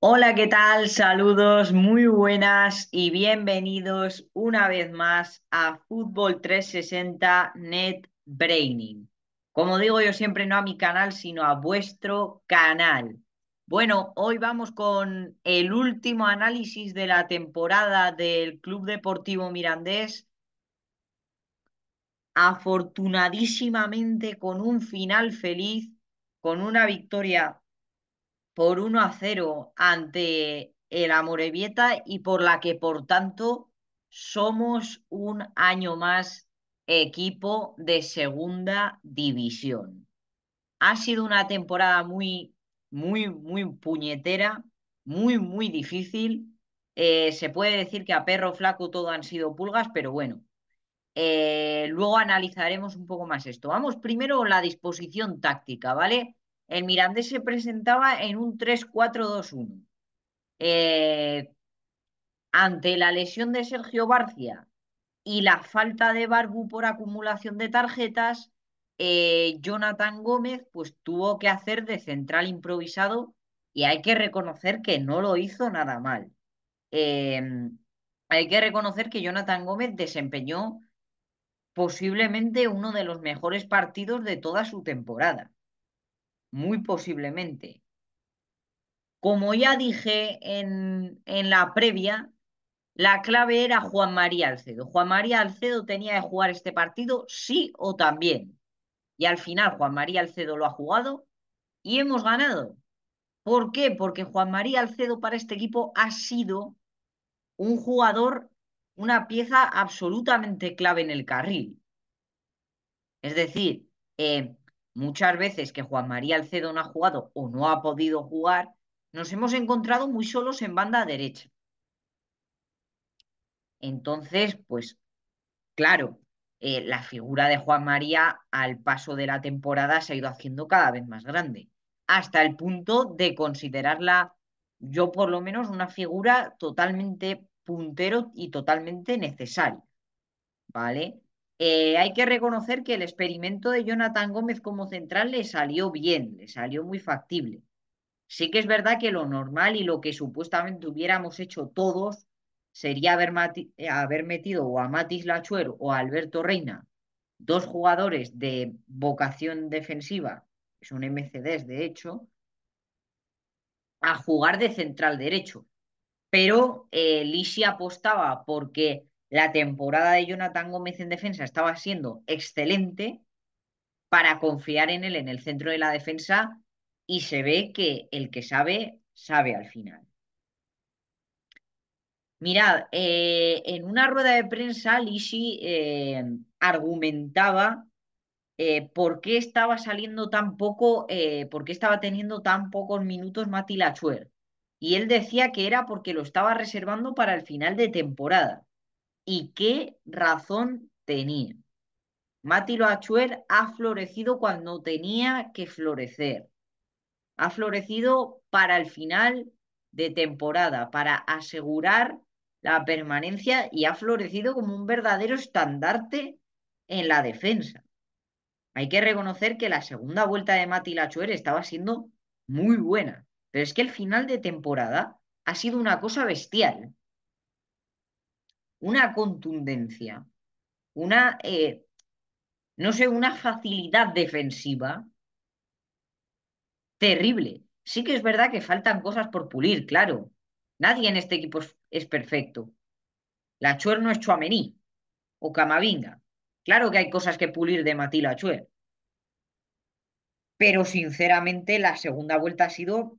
Hola, ¿qué tal? Saludos, muy buenas y bienvenidos una vez más a Fútbol 360 Net Braining. Como digo yo siempre, no a mi canal, sino a vuestro canal. Bueno, hoy vamos con el último análisis de la temporada del Club Deportivo Mirandés. Afortunadísimamente con un final feliz, con una victoria por 1 a 0 ante el Amorebieta y por la que, por tanto, somos un año más equipo de segunda división. Ha sido una temporada muy, muy, muy puñetera, muy, muy difícil. Eh, se puede decir que a perro flaco todo han sido pulgas, pero bueno, eh, luego analizaremos un poco más esto. Vamos primero la disposición táctica, ¿vale? El Mirandés se presentaba en un 3-4-2-1. Eh, ante la lesión de Sergio Barcia y la falta de Barbu por acumulación de tarjetas, eh, Jonathan Gómez pues tuvo que hacer de central improvisado y hay que reconocer que no lo hizo nada mal. Em, hay que reconocer que Jonathan Gómez desempeñó posiblemente uno de los mejores partidos de toda su temporada muy posiblemente. Como ya dije en, la previa, la clave era Juan María Alcedo. Juan María Alcedo tenía que jugar este partido sí o también. Y al final Juan María Alcedo lo ha jugado y hemos ganado. ¿Por qué? Porque Juan María Alcedo para este equipo ha sido un jugador, una pieza absolutamente clave en el carril. Es decir, eh, muchas veces que Juan María Alcedo no ha jugado o no ha podido jugar, nos hemos encontrado muy solos en banda derecha. Entonces, pues claro, eh, la figura de Juan María al paso de la temporada se ha ido haciendo cada vez más grande, hasta el punto de considerarla, yo por lo menos, una figura totalmente puntero y totalmente necesaria. ¿Vale? Eh, hay que reconocer que el experimento de Jonathan Gómez como central le salió bien, le salió muy factible. Sí que es verdad que lo normal y lo que supuestamente hubiéramos hecho todos sería haber, eh, metido o a Matis Lachuero o a Alberto Reina, dos jugadores de vocación defensiva, que son MCDs de hecho, a jugar de central derecho. Pero eh, Lisi apostaba porque la temporada de Jonathan Gómez en defensa estaba siendo excelente para confiar en él en el centro de la defensa y se ve que el que sabe, sabe al final. Mirad, eh, en una rueda de prensa, Lisi eh, argumentaba eh, por qué estaba saliendo tan poco, por qué estaba teniendo tan pocos minutos Mati Lachuer. Y él decía que era porque lo estaba reservando para el final de temporada y qué razón tenía. Mati Loachuel ha florecido cuando tenía que florecer. Ha florecido para el final de temporada, para asegurar la permanencia y ha florecido como un verdadero estandarte en la defensa. Hay que reconocer que la segunda vuelta de Mati Lachuer estaba siendo muy buena, pero es que el final de temporada ha sido una cosa bestial una contundencia, una, eh, no sé, una facilidad defensiva terrible. Sí que es verdad que faltan cosas por pulir, claro. Nadie en este equipo es, perfecto. La Chuer no es Chuamení o Camavinga. Claro que hay cosas que pulir de Mati Chuer. Pero sinceramente la segunda vuelta ha sido,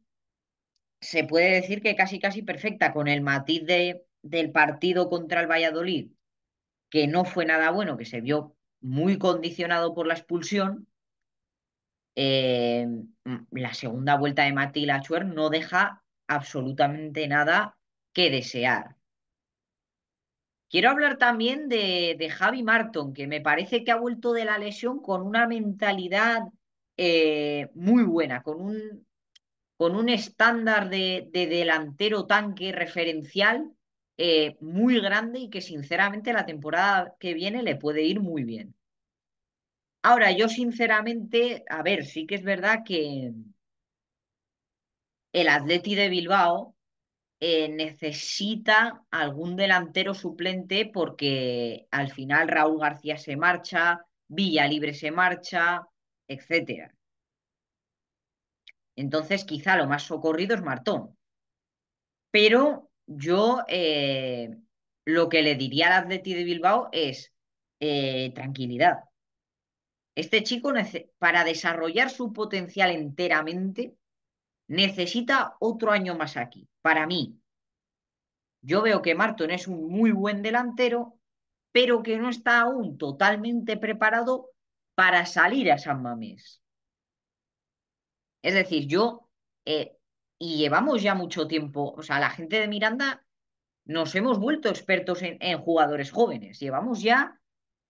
se puede decir que casi casi perfecta, con el matiz de del partido contra el Valladolid, que no fue nada bueno, que se vio muy condicionado por la expulsión, eh, mm, la segunda vuelta de Mati Lachuer no deja absolutamente nada que desear. Quiero hablar también de, Javi Marton, que me parece que ha vuelto de la lesión con una mentalidad eh, muy buena, con un, con un estándar de, de delantero tanque referencial eh, muy grande y que sinceramente la temporada que viene le puede ir muy bien. Ahora, yo sinceramente, a ver, sí que es verdad que el Atleti de Bilbao eh, necesita algún delantero suplente porque al final Raúl García se marcha, Villa Libre se marcha, etcétera. Entonces, quizá lo más socorrido es Martón. Pero yo eh, lo que le diría al Atleti de Bilbao es eh, tranquilidad. Este chico, para desarrollar su potencial enteramente, necesita otro año más aquí, para mí. Yo veo que Marton es un muy buen delantero, pero que no está aún totalmente preparado para salir a San Mamés. Es decir, yo eh, y llevamos ya mucho tiempo, o sea, la gente de Miranda nos hemos vuelto expertos en, jugadores jóvenes, llevamos ya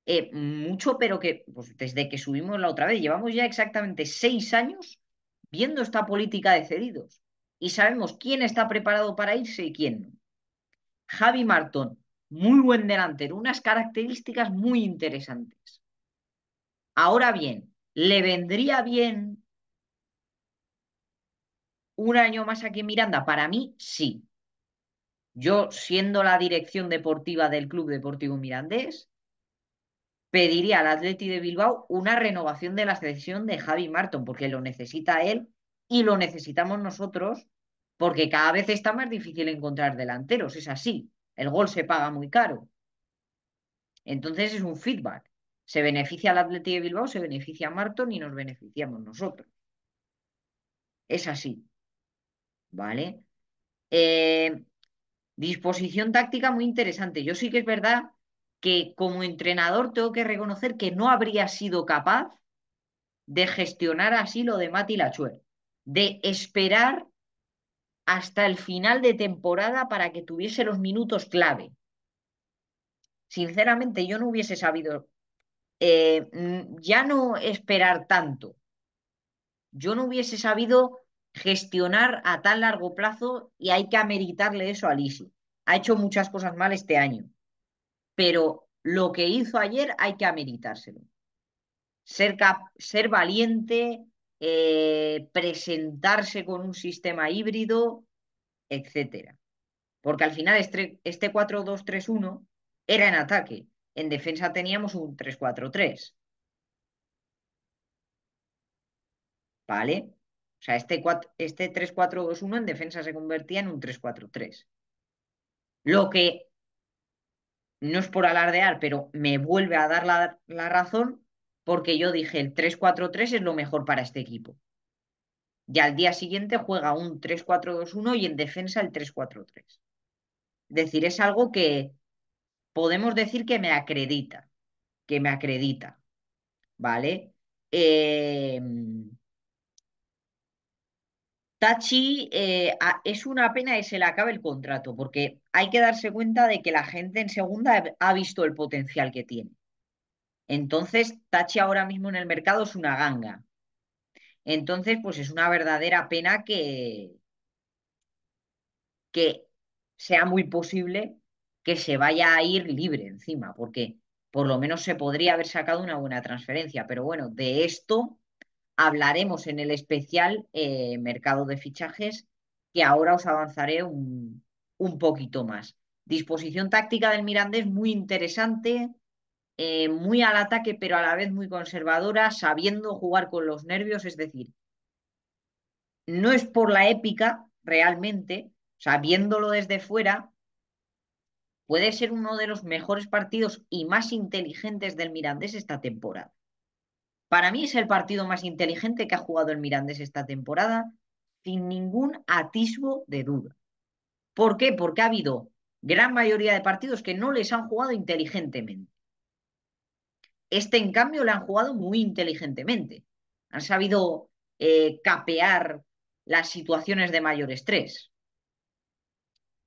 eh, mucho, pero que pues, desde que subimos la otra vez, llevamos ya exactamente seis años viendo esta política de cedidos y sabemos quién está preparado para irse y quién no. Javi Martón, muy buen delantero, unas características muy interesantes. Ahora bien, ¿le vendría bien un año más aquí en Miranda, para mí sí. Yo, siendo la dirección deportiva del Club Deportivo Mirandés, pediría al Atleti de Bilbao una renovación de la selección de Javi Marton, porque lo necesita él y lo necesitamos nosotros, porque cada vez está más difícil encontrar delanteros, es así. El gol se paga muy caro. Entonces es un feedback. Se beneficia al Atleti de Bilbao, se beneficia a Marton y nos beneficiamos nosotros. Es así. ¿vale? Eh, disposición táctica muy interesante. Yo sí que es verdad que como entrenador tengo que reconocer que no habría sido capaz de gestionar así lo de Mati Lachuer, de esperar hasta el final de temporada para que tuviese los minutos clave. Sinceramente, yo no hubiese sabido eh, mm, ya no esperar tanto. Yo no hubiese sabido gestionar a tan largo plazo y hay que ameritarle eso a Lisi Ha hecho muchas cosas mal este año, pero lo que hizo ayer hay que ameritárselo. Ser, ser valiente, eh, presentarse con un sistema híbrido, etcétera. Porque al final este, este 4-2-3-1 era en ataque. En defensa teníamos un 3-4-3. ¿Vale? O sea, este, 3-4-2-1 este en defensa se convertía en un 3-4-3. Lo que no es por alardear, pero me vuelve a dar la, la razón porque yo dije el 3-4-3 es lo mejor para este equipo. Y al día siguiente juega un 3-4-2-1 y en defensa el 3-4-3. Es decir, es algo que podemos decir que me acredita, que me acredita, ¿vale? Eh, Tachi eh, es una pena que se le acabe el contrato, porque hay que darse cuenta de que la gente en segunda ha visto el potencial que tiene. Entonces, Tachi ahora mismo en el mercado es una ganga. Entonces, pues es una verdadera pena que, que sea muy posible que se vaya a ir libre encima, porque por lo menos se podría haber sacado una buena transferencia. Pero bueno, de esto hablaremos en el especial eh, mercado de fichajes, que ahora os avanzaré un, poquito más. Disposición táctica del Mirandés muy interesante, eh, muy al ataque, pero a la vez muy conservadora, sabiendo jugar con los nervios, es decir, no es por la épica realmente, sabiéndolo desde fuera, puede ser uno de los mejores partidos y más inteligentes del Mirandés esta temporada. Para mí es el partido más inteligente que ha jugado el Mirandés esta temporada, sin ningún atisbo de duda. ¿Por qué? Porque ha habido gran mayoría de partidos que no les han jugado inteligentemente. Este, en cambio, le han jugado muy inteligentemente. Han sabido eh, capear las situaciones de mayor estrés.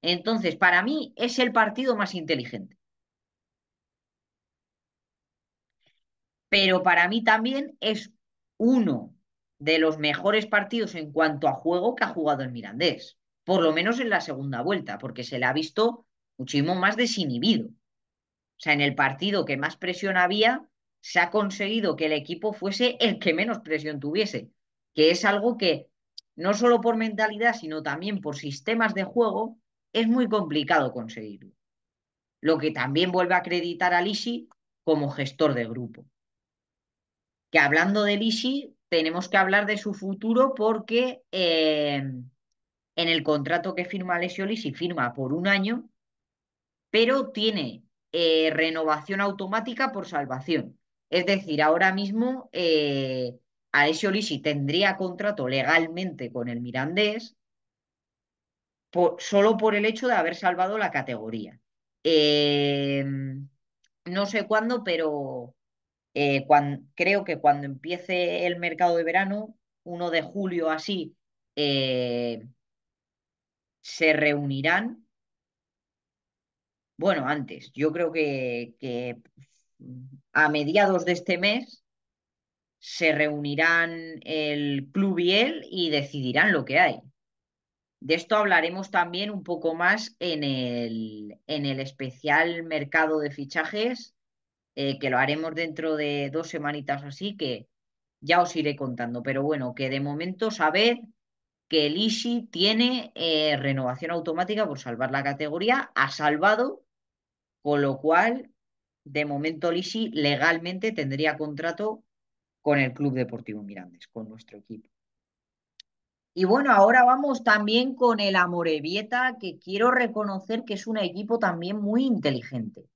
Entonces, para mí es el partido más inteligente. pero para mí también es uno de los mejores partidos en cuanto a juego que ha jugado el Mirandés, por lo menos en la segunda vuelta, porque se le ha visto muchísimo más desinhibido. O sea, en el partido que más presión había, se ha conseguido que el equipo fuese el que menos presión tuviese, que es algo que no solo por mentalidad, sino también por sistemas de juego, es muy complicado conseguirlo. Lo que también vuelve a acreditar a Lisi como gestor de grupo que hablando de Lisi, tenemos que hablar de su futuro porque eh, en el contrato que firma Alessio Lisi firma por un año, pero tiene eh, renovación automática por salvación. Es decir, ahora mismo eh, Alessio Lisi tendría contrato legalmente con el Mirandés solo por el hecho de haber salvado la categoría. no sé cuándo, pero eh, creo que cuando empiece el mercado de verano, 1 de julio así, eh, se reunirán. Bueno, antes, yo creo que, a mediados de este mes se reunirán el club y él y decidirán lo que hay. De esto hablaremos también un poco más en el, en el especial mercado de fichajes eh, que lo haremos dentro de dos semanitas así, que ya os iré contando. Pero bueno, que de momento sabed que el tiene eh, renovación automática por salvar la categoría, ha salvado, con lo cual, de momento el legalmente tendría contrato con el Club Deportivo Mirandes, con nuestro equipo. Y bueno, ahora vamos también con el Amorebieta, que quiero reconocer que es un equipo también muy inteligente.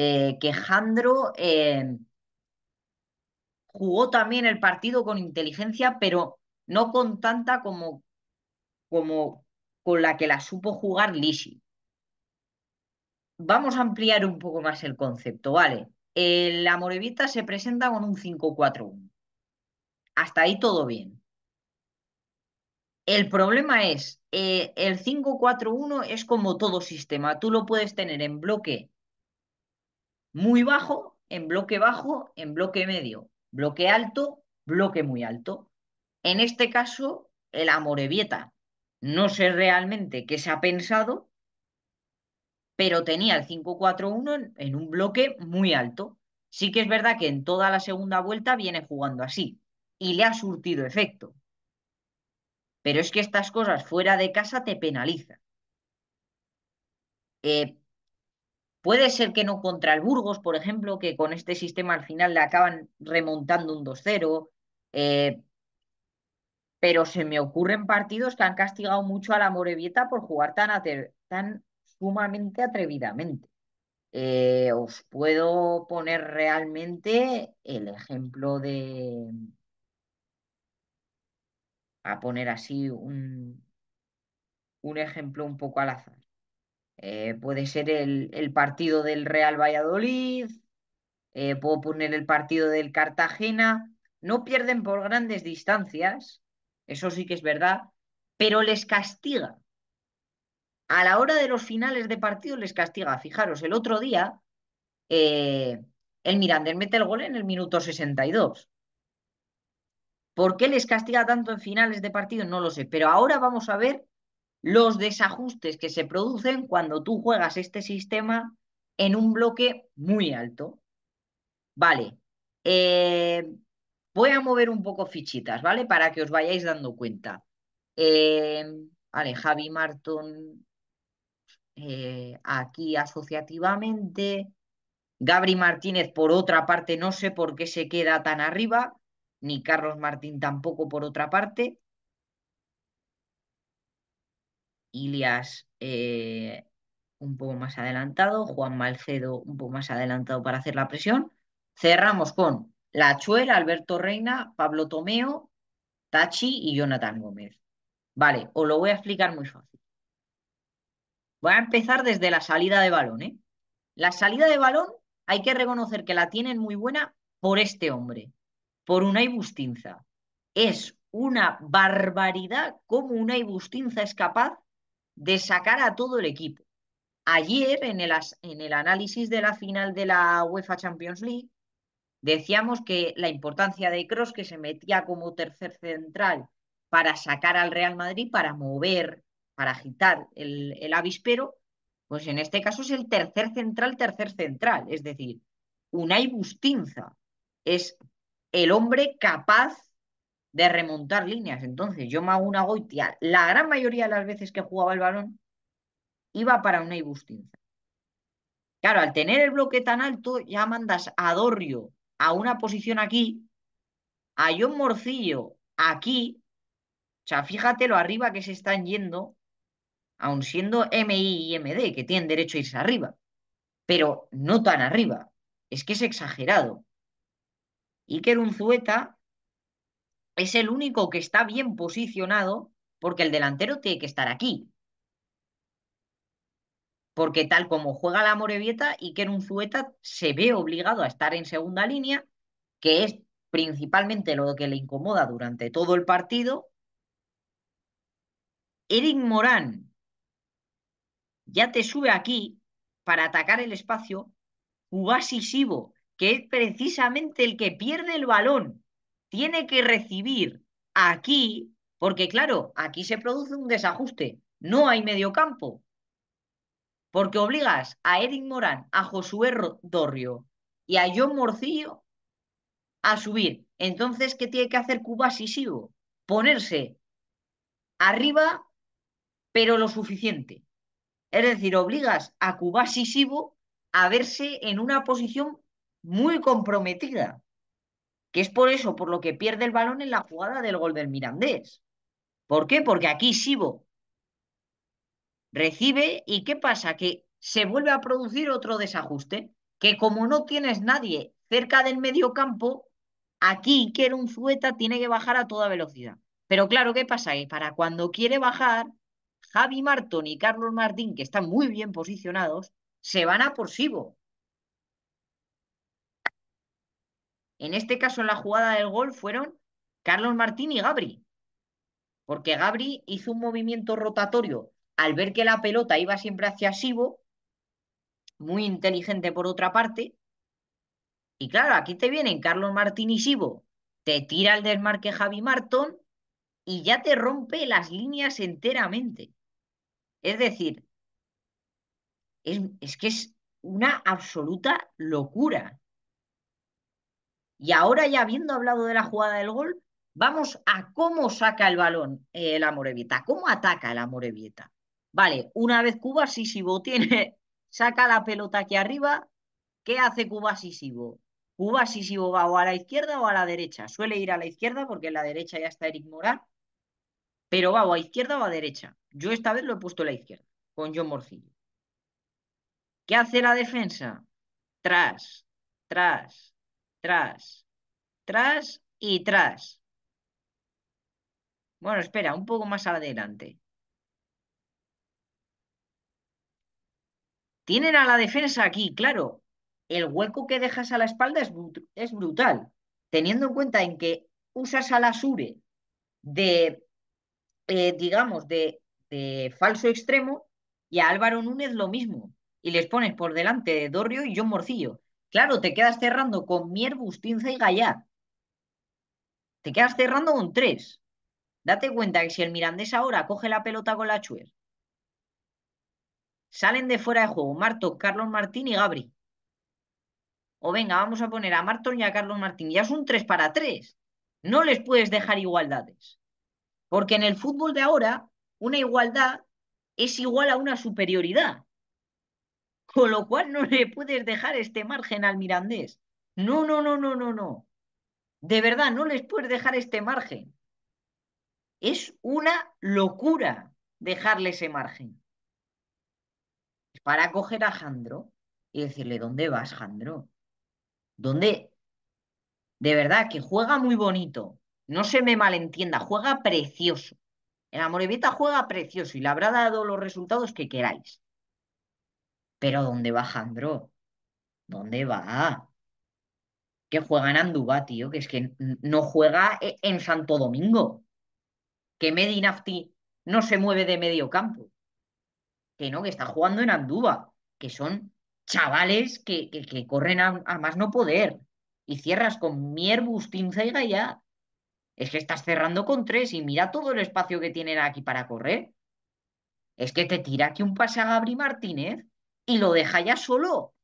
Eh, que Jandro eh, jugó también el partido con inteligencia, pero no con tanta como, como con la que la supo jugar Lisi. Vamos a ampliar un poco más el concepto, ¿vale? la Morevita se presenta con un 5-4-1. Hasta ahí todo bien. El problema es, eh, el 5-4-1 es como todo sistema. Tú lo puedes tener en bloque muy bajo, en bloque bajo, en bloque medio, bloque alto, bloque muy alto. En este caso, el Amorevieta. No sé realmente qué se ha pensado, pero tenía el 5-4-1 en, un bloque muy alto. Sí que es verdad que en toda la segunda vuelta viene jugando así y le ha surtido efecto. Pero es que estas cosas fuera de casa te penalizan. Eh, Puede ser que no contra el Burgos, por ejemplo, que con este sistema al final le acaban remontando un 2-0. Eh, pero se me ocurren partidos que han castigado mucho a la Morevieta por jugar tan, tan sumamente atrevidamente. Eh, os puedo poner realmente el ejemplo de... A poner así un ejemplo un poco al azar. Eh, puede ser el, partido del Real Valladolid, eh, puedo poner el partido del Cartagena. No pierden por grandes distancias, eso sí que es verdad, pero les castiga. A la hora de los finales de partido les castiga. Fijaros, el otro día eh, el Mirandés mete el gol en el minuto 62. ¿Por qué les castiga tanto en finales de partido? No lo sé, pero ahora vamos a ver los desajustes que se producen cuando tú juegas este sistema en un bloque muy alto. Vale, eh, voy a mover un poco fichitas, ¿vale? Para que os vayáis dando cuenta. Eh, vale, Javi Martón, eh, aquí asociativamente. Gabri Martínez, por otra parte, no sé por qué se queda tan arriba, ni Carlos Martín tampoco, por otra parte. Ilias eh, un poco más adelantado, Juan Malcedo un poco más adelantado para hacer la presión. Cerramos con La Chuela, Alberto Reina, Pablo Tomeo, Tachi y Jonathan Gómez. Vale, os lo voy a explicar muy fácil. Voy a empezar desde la salida de balón. ¿eh? La salida de balón hay que reconocer que la tienen muy buena por este hombre, por una ibustinza. Es una barbaridad cómo una ibustinza es capaz de sacar a todo el equipo. Ayer, en el, en el análisis de la final de la UEFA Champions League, decíamos que la importancia de Cross, que se metía como tercer central para sacar al Real Madrid, para mover, para agitar el, el avispero, pues en este caso es el tercer central, tercer central, es decir, Unai Bustinza es el hombre capaz de remontar líneas. Entonces, yo me hago una Goitia, la gran mayoría de las veces que jugaba el balón, iba para una Ibustinza. Claro, al tener el bloque tan alto, ya mandas a Dorrio a una posición aquí, a John Morcillo aquí. O sea, fíjate lo arriba que se están yendo, aun siendo MI y MD, que tienen derecho a irse arriba, pero no tan arriba. Es que es exagerado. Iker Unzueta es el único que está bien posicionado porque el delantero tiene que estar aquí. Porque tal como juega la Morevieta, un Unzueta se ve obligado a estar en segunda línea, que es principalmente lo que le incomoda durante todo el partido. Eric Morán ya te sube aquí para atacar el espacio. y que es precisamente el que pierde el balón tiene que recibir aquí, porque claro, aquí se produce un desajuste, no hay medio campo, porque obligas a Eric Morán, a Josué Dorrio y a John Morcillo a subir. Entonces, ¿qué tiene que hacer y Sisivo? Ponerse arriba, pero lo suficiente. Es decir, obligas a Cuba Sisivo a verse en una posición muy comprometida que es por eso por lo que pierde el balón en la jugada del gol del Mirandés. ¿Por qué? Porque aquí Sibo recibe y ¿qué pasa? Que se vuelve a producir otro desajuste, que como no tienes nadie cerca del medio campo, aquí quiere un Zueta tiene que bajar a toda velocidad. Pero claro, ¿qué pasa? Que para cuando quiere bajar, Javi Martón y Carlos Martín, que están muy bien posicionados, se van a por Sibo. En este caso, en la jugada del gol fueron Carlos Martín y Gabri, porque Gabri hizo un movimiento rotatorio al ver que la pelota iba siempre hacia Sibo, muy inteligente por otra parte. Y claro, aquí te vienen Carlos Martín y Sibo, te tira el desmarque Javi Martón y ya te rompe las líneas enteramente. Es decir, es, es que es una absoluta locura. Y ahora ya habiendo hablado de la jugada del gol, vamos a cómo saca el balón la eh, el cómo ataca la Morevieta. Vale, una vez Cuba Sibo tiene, saca la pelota aquí arriba, ¿qué hace Cuba Sisibo? Cuba Sisibo va o a la izquierda o a la derecha. Suele ir a la izquierda porque en la derecha ya está Eric Morán, pero va o a izquierda o a derecha. Yo esta vez lo he puesto a la izquierda, con John Morcillo. ¿Qué hace la defensa? Tras, tras, tras, tras y tras. Bueno, espera, un poco más adelante. Tienen a la defensa aquí, claro. El hueco que dejas a la espalda es, brutal. Teniendo en cuenta en que usas a la Sure de, eh, digamos, de, falso extremo y a Álvaro Núñez lo mismo. Y les pones por delante de Dorrio y John Morcillo. Claro, te quedas cerrando con Mier, Bustinza y Gallar. Te quedas cerrando con tres. Date cuenta que si el Mirandés ahora coge la pelota con la Chuer, salen de fuera de juego Marto, Carlos Martín y Gabri. O venga, vamos a poner a Marto y a Carlos Martín. Ya es un tres para tres. No les puedes dejar igualdades. Porque en el fútbol de ahora, una igualdad es igual a una superioridad. Con lo cual no le puedes dejar este margen al Mirandés. No, no, no, no, no, no. De verdad, no les puedes dejar este margen. Es una locura dejarle ese margen. Para coger a Jandro y decirle, ¿dónde vas, Jandro? ¿Dónde? De verdad, que juega muy bonito. No se me malentienda, juega precioso. El Amorebieta juega precioso y le habrá dado los resultados que queráis. Pero ¿dónde va Jandro? ¿Dónde va? Que juega en Andúba, tío, que es que no juega e-, en Santo Domingo. Que Medinafti no se mueve de medio campo. Que no, que está jugando en Andúba. Que son chavales que, que, corren a, más no poder. Y cierras con Mierbus, Bustinza y Gallá. Es que estás cerrando con tres y mira todo el espacio que tienen aquí para correr. Es que te tira aquí un pase a Gabri Martínez y lo deja ya solo,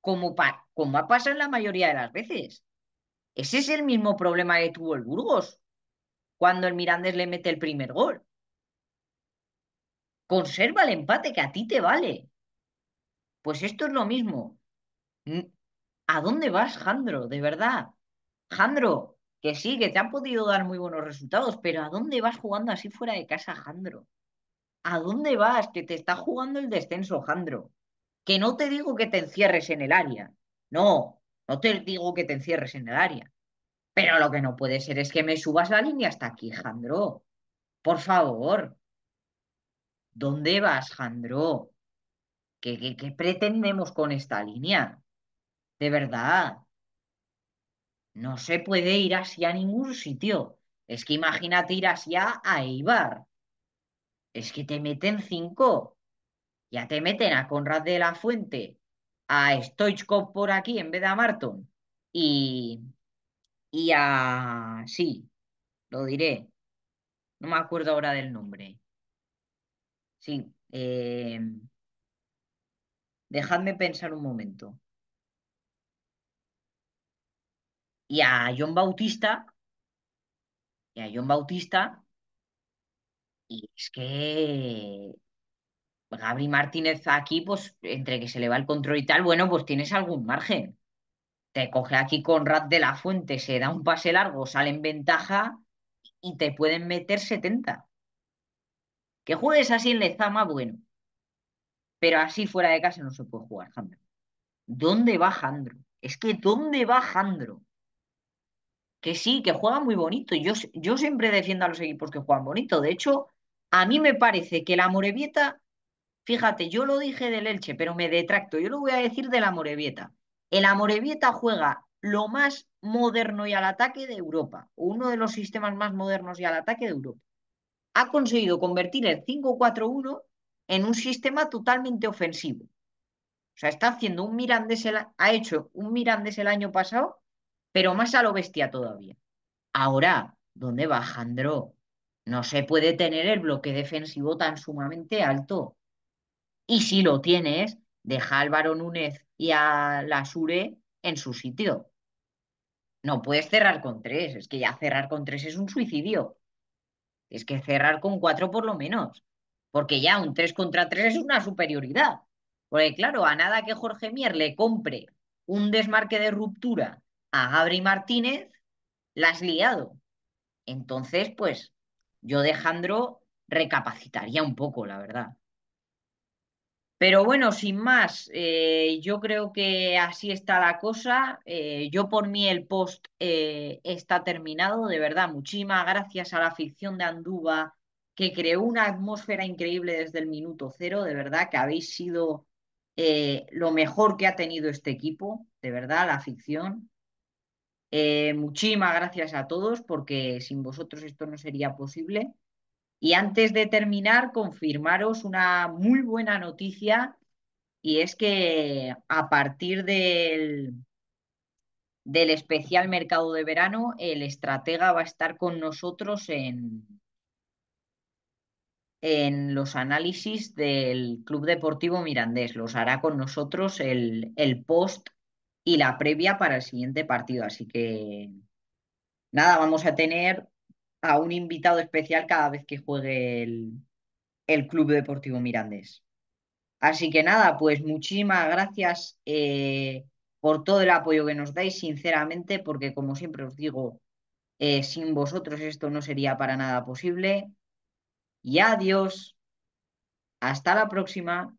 como, como ha pasado en la mayoría de las veces. Ese es el mismo problema que tuvo el Burgos cuando el Mirandés le mete el primer gol. Conserva el empate que a ti te vale. Pues esto es lo mismo. ¿A dónde vas, Jandro? De verdad. Jandro, que sí, que te han podido dar muy buenos resultados, pero ¿a dónde vas jugando así fuera de casa, Jandro? ¿A dónde vas? Que te está jugando el descenso, Jandro. Que no te digo que te encierres en el área. No, no te digo que te encierres en el área. Pero lo que no puede ser es que me subas la línea hasta aquí, Jandro. Por favor. ¿Dónde vas, Jandro? ¿Qué, qué, pretendemos con esta línea? De verdad. No se puede ir así a ningún sitio. Es que imagínate ir así a Eibar es que te meten cinco. Ya te meten a Conrad de la Fuente, a Stoichkov por aquí en vez de a Marton y, y a... Sí, lo diré. No me acuerdo ahora del nombre. Sí. Eh, dejadme pensar un momento. Y a John Bautista. Y a John Bautista y es que Gabri Martínez aquí, pues entre que se le va el control y tal, bueno, pues tienes algún margen. Te coge aquí con Conrad de la Fuente, se da un pase largo, sale en ventaja y te pueden meter 70. Que juegues así en Lezama, bueno. Pero así fuera de casa no se puede jugar, Jandro. ¿Dónde va Jandro? Es que ¿dónde va Jandro? Que sí, que juega muy bonito. Yo, yo siempre defiendo a los equipos que juegan bonito. De hecho, a mí me parece que la Morevieta, fíjate, yo lo dije del Elche, pero me detracto, yo lo voy a decir de la Morevieta. El Morevieta juega lo más moderno y al ataque de Europa, uno de los sistemas más modernos y al ataque de Europa. Ha conseguido convertir el 5-4-1 en un sistema totalmente ofensivo. O sea, está haciendo un Mirandés, ha hecho un Mirandés el año pasado, pero más a lo bestia todavía. Ahora, ¿dónde va Jandro? No se puede tener el bloque defensivo tan sumamente alto. Y si lo tienes, deja a Álvaro Núñez y a la en su sitio. No puedes cerrar con tres, es que ya cerrar con tres es un suicidio. Es que cerrar con cuatro por lo menos, porque ya un tres contra tres es una superioridad. Porque claro, a nada que Jorge Mier le compre un desmarque de ruptura a Gabri Martínez, la has liado. Entonces, pues, yo de recapacitaría un poco, la verdad. Pero bueno, sin más, eh, yo creo que así está la cosa. Eh, yo por mí el post eh, está terminado, de verdad. Muchísimas gracias a la ficción de Anduba, que creó una atmósfera increíble desde el minuto cero, de verdad que habéis sido lo mejor que ha tenido este equipo, de verdad, la ficción. Eh, muchísimas gracias a todos porque sin vosotros esto no sería posible. Y antes de terminar, confirmaros una muy buena noticia y es que a partir del, del especial mercado de verano, el estratega va a estar con nosotros en, en los análisis del Club Deportivo Mirandés. Los hará con nosotros el, el post y la previa para el siguiente partido. Así que nada, vamos a tener a un invitado especial cada vez que juegue el, Club Deportivo Mirandés. Así que nada, pues muchísimas gracias eh, por todo el apoyo que nos dais, sinceramente, porque como siempre os digo, eh, sin vosotros esto no sería para nada posible. Y adiós. Hasta la próxima.